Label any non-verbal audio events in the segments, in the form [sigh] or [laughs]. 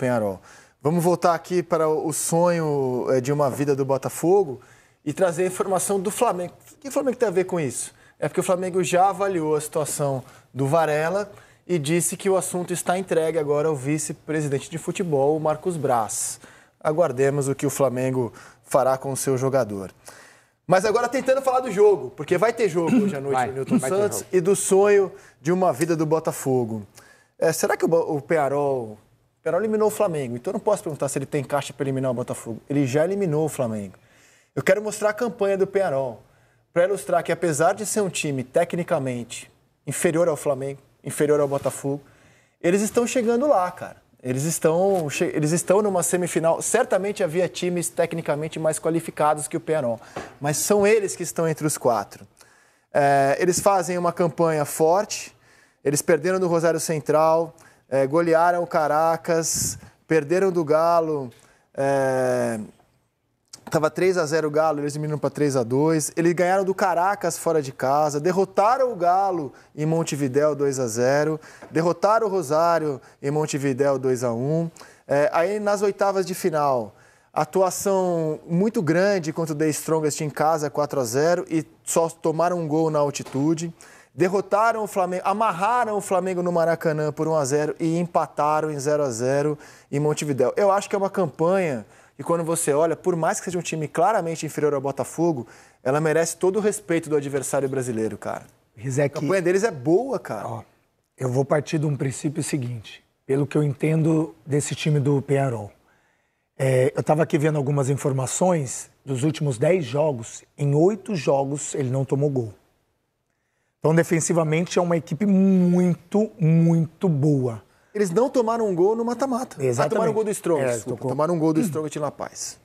Penharol. Vamos voltar aqui para o sonho eh, de uma vida do Botafogo e trazer a informação do Flamengo. O que o Flamengo tem a ver com isso? É porque o Flamengo já avaliou a situação do Varela e disse que o assunto está entregue agora ao vice-presidente de futebol, Marcos Braz. Aguardemos o que o Flamengo fará com o seu jogador. Mas agora tentando falar do jogo, porque vai ter jogo hoje à noite vai, no Newton Santos e do sonho de uma vida do Botafogo. É, será que o, o Pearol Perol eliminou o Flamengo, então eu não posso perguntar se ele tem caixa para eliminar o Botafogo. Ele já eliminou o Flamengo. Eu quero mostrar a campanha do Penarol para ilustrar que, apesar de ser um time tecnicamente inferior ao Flamengo, inferior ao Botafogo, eles estão chegando lá, cara. Eles estão, eles estão numa semifinal. Certamente havia times tecnicamente mais qualificados que o Penarol, mas são eles que estão entre os quatro. É, eles fazem uma campanha forte, eles perderam do Rosário Central é, golearam o Caracas, perderam do Galo. É, Tava 3 a 0 o Galo, eles diminuíram para 3 a 2. Eles ganharam do Caracas fora de casa, derrotaram o Galo em Montevidéu 2 a 0, derrotaram o Rosário em Montevidéu 2 a 1. É, aí nas oitavas de final, atuação muito grande contra o The Strongest em casa 4 a 0 e só tomaram um gol na altitude derrotaram o Flamengo, amarraram o Flamengo no Maracanã por 1 a 0 e empataram em 0 a 0 em Montevidéu. Eu acho que é uma campanha e quando você olha, por mais que seja um time claramente inferior ao Botafogo, ela merece todo o respeito do adversário brasileiro, cara. Rizek, a campanha deles é boa, cara. Ó, eu vou partir de um princípio seguinte, pelo que eu entendo desse time do Penarol. É, eu estava aqui vendo algumas informações dos últimos 10 jogos. Em oito jogos, ele não tomou gol. Então, defensivamente, é uma equipe muito, muito boa. Eles não tomaram um gol no mata-mata. Ah, Exatamente. Ah, tomaram um gol do Strong, é, desculpa, Tomaram um gol do Strong hum. La Paz.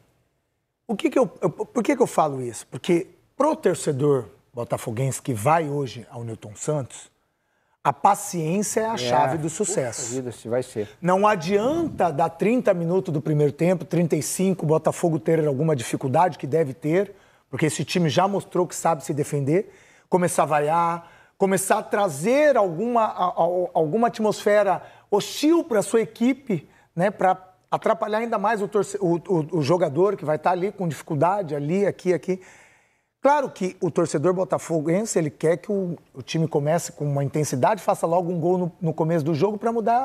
O que que eu, eu, por que, que eu falo isso? Porque pro torcedor botafoguense que vai hoje ao Newton Santos, a paciência é a é. chave do sucesso. Vida, se vai ser. Não adianta dar 30 minutos do primeiro tempo, 35, o Botafogo ter alguma dificuldade que deve ter, porque esse time já mostrou que sabe se defender começar a vaiar, começar a trazer alguma, a, a, alguma atmosfera hostil para a sua equipe, né, para atrapalhar ainda mais o, torce, o, o, o jogador que vai estar tá ali com dificuldade, ali, aqui, aqui. Claro que o torcedor botafoguense ele quer que o, o time comece com uma intensidade, faça logo um gol no, no começo do jogo para mudar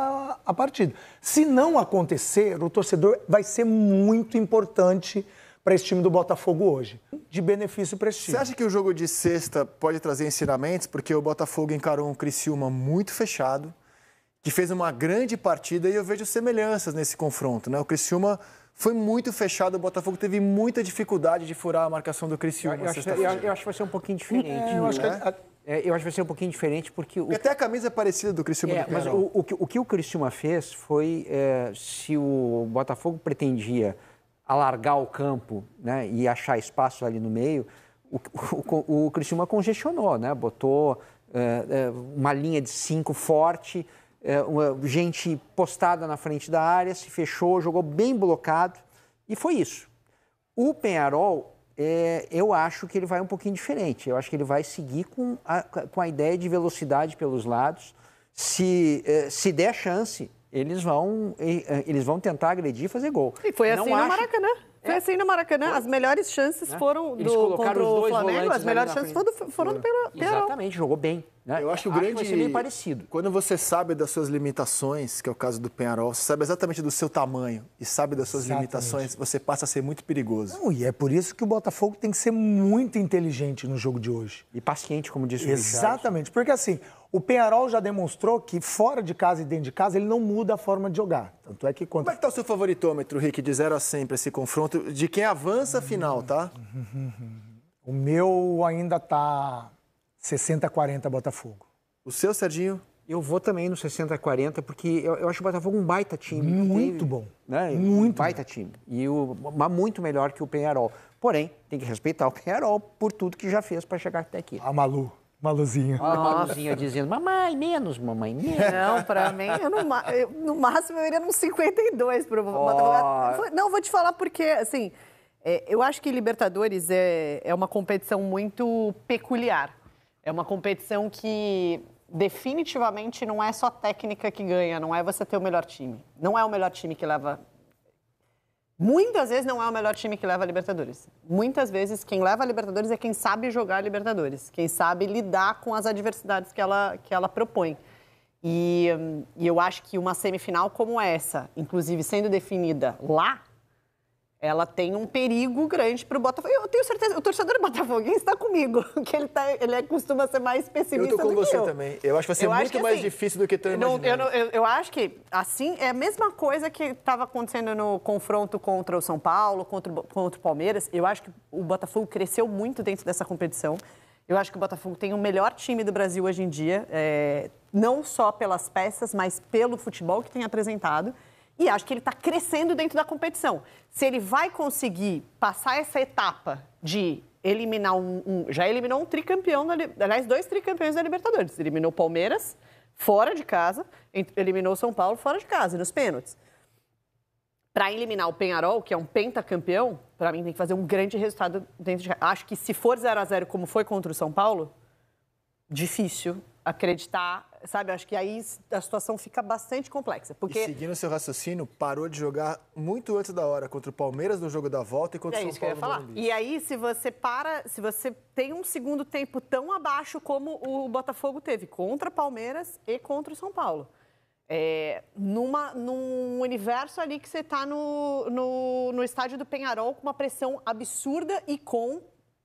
a, a partida. Se não acontecer, o torcedor vai ser muito importante para esse time do Botafogo hoje. De benefício para esse time. Você acha que o jogo de sexta pode trazer ensinamentos? Porque o Botafogo encarou um Criciúma muito fechado, que fez uma grande partida e eu vejo semelhanças nesse confronto. Né? O Criciúma foi muito fechado, o Botafogo teve muita dificuldade de furar a marcação do Criciúma. Eu, acho, eu, eu acho que vai ser um pouquinho diferente. É, eu, né? acho que, é-, é, eu acho que vai ser um pouquinho diferente porque... O... Até a camisa é parecida do Criciúma. É, do mas o, o, o, que o Criciúma fez foi, é, se o Botafogo pretendia alargar o campo né, e achar espaço ali no meio, o, o, o Criciúma congestionou, né? botou é, uma linha de cinco forte, é, uma, gente postada na frente da área, se fechou, jogou bem blocado e foi isso. O Penharol, é, eu acho que ele vai um pouquinho diferente. Eu acho que ele vai seguir com a, com a ideia de velocidade pelos lados. Se, se der chance, eles vão, eh, eles vão tentar agredir e fazer gol. E foi assim no Maracanã. Foi é. assim no Maracanã. As melhores chances é. foram do, contra o Flamengo, as melhores chances foram do, foram do Exatamente, jogou bem. Né? Eu acho o grande. Acho que vai meio parecido. Quando você sabe das suas limitações, que é o caso do Penharol, você sabe exatamente do seu tamanho e sabe das suas exatamente. limitações, você passa a ser muito perigoso. Não, e é por isso que o Botafogo tem que ser muito inteligente no jogo de hoje. E paciente, como disse o Exatamente, porque assim, o Penharol já demonstrou que fora de casa e dentro de casa ele não muda a forma de jogar. Tanto é que quando. Como é que tá o seu favoritômetro, Rick, de 0 a 100 para esse confronto? De quem avança a final, tá? [laughs] o meu ainda tá 60-40 Botafogo. O seu, Serginho? Eu vou também no 60-40, porque eu, eu, acho o Botafogo um baita time. Muito bom. Né? Muito um baita bom. time. E o, muito melhor que o Penharol. Porém, tem que respeitar o Penharol por tudo que já fez para chegar até aqui. A Malu. Maluzinha. Ah, Maluzinha dizendo, mamãe, menos, mamãe, menos. Não, pra mim, eu no, eu, no máximo eu iria num 52 pro oh. Botafogo. Não, vou te falar porque, assim, é, eu acho que Libertadores é, é uma competição muito peculiar. É uma competição que definitivamente não é só técnica que ganha, não é você ter o melhor time. Não é o melhor time que leva. Muitas vezes não é o melhor time que leva a Libertadores. Muitas vezes quem leva a Libertadores é quem sabe jogar a Libertadores, quem sabe lidar com as adversidades que ela, que ela propõe. E, hum, e eu acho que uma semifinal como essa, inclusive sendo definida lá, ela tem um perigo grande para o Botafogo. Eu tenho certeza, o torcedor botafoguense está comigo, [laughs] que ele, tá, ele é, costuma ser mais pessimista eu estou com você eu. também. Eu acho que vai ser eu muito mais assim, difícil do que estão imaginando. Eu, eu, eu, acho que, assim, é a mesma coisa que estava acontecendo no confronto contra o São Paulo, contra, contra o Palmeiras. Eu acho que o Botafogo cresceu muito dentro dessa competição. Eu acho que o Botafogo tem o melhor time do Brasil hoje em dia, é, não só pelas peças, mas pelo futebol que tem apresentado. E acho que ele está crescendo dentro da competição. Se ele vai conseguir passar essa etapa de eliminar um. um já eliminou um tricampeão, da, aliás, dois tricampeões da Libertadores. Eliminou Palmeiras, fora de casa, eliminou São Paulo, fora de casa, nos pênaltis. Para eliminar o Penharol, que é um pentacampeão, para mim tem que fazer um grande resultado dentro de casa. Acho que se for 0 a 0 como foi contra o São Paulo, difícil acreditar, sabe? Acho que aí a situação fica bastante complexa. Porque... E seguindo seu raciocínio, parou de jogar muito antes da hora contra o Palmeiras no jogo da volta e contra é o São isso Paulo que eu ia falar. E aí, se você para, se você tem um segundo tempo tão abaixo como o Botafogo teve contra o Palmeiras e contra o São Paulo. É, numa, num universo ali que você está no, no, no estádio do Penharol com uma pressão absurda e com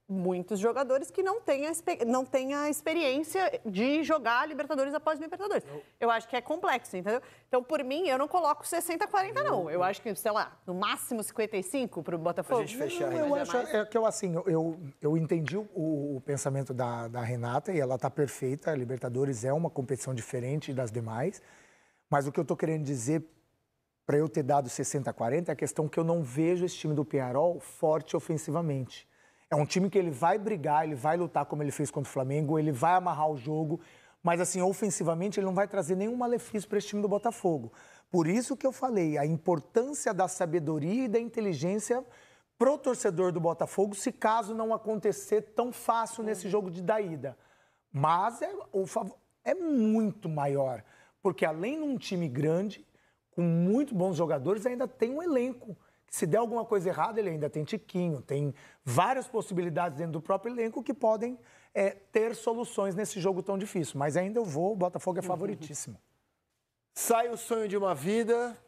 muitos jogadores que não têm a, não têm a experiência de jogar Libertadores após Libertadores. Eu acho que é complexo, entendeu? Então, por mim, eu não coloco 60-40, não. Eu acho que, sei lá, no máximo 55 para o Botafogo. A gente fechar. Não, eu acho, é que eu, assim, eu, eu entendi o, o pensamento da, da Renata e ela está perfeita. A Libertadores é uma competição diferente das demais. Mas o que eu estou querendo dizer para eu ter dado 60-40 é a questão que eu não vejo esse time do Penharol forte ofensivamente. É um time que ele vai brigar, ele vai lutar como ele fez contra o Flamengo, ele vai amarrar o jogo, mas assim, ofensivamente ele não vai trazer nenhum malefício para esse time do Botafogo. Por isso que eu falei, a importância da sabedoria e da inteligência pro torcedor do Botafogo, se caso não acontecer tão fácil nesse jogo de daída. Mas é, o favor, é muito maior, porque além de um time grande, com muito bons jogadores, ainda tem um elenco se der alguma coisa errada, ele ainda tem Tiquinho, tem várias possibilidades dentro do próprio elenco que podem é, ter soluções nesse jogo tão difícil. Mas ainda eu vou, o Botafogo é uhum. favoritíssimo. Sai o sonho de uma vida,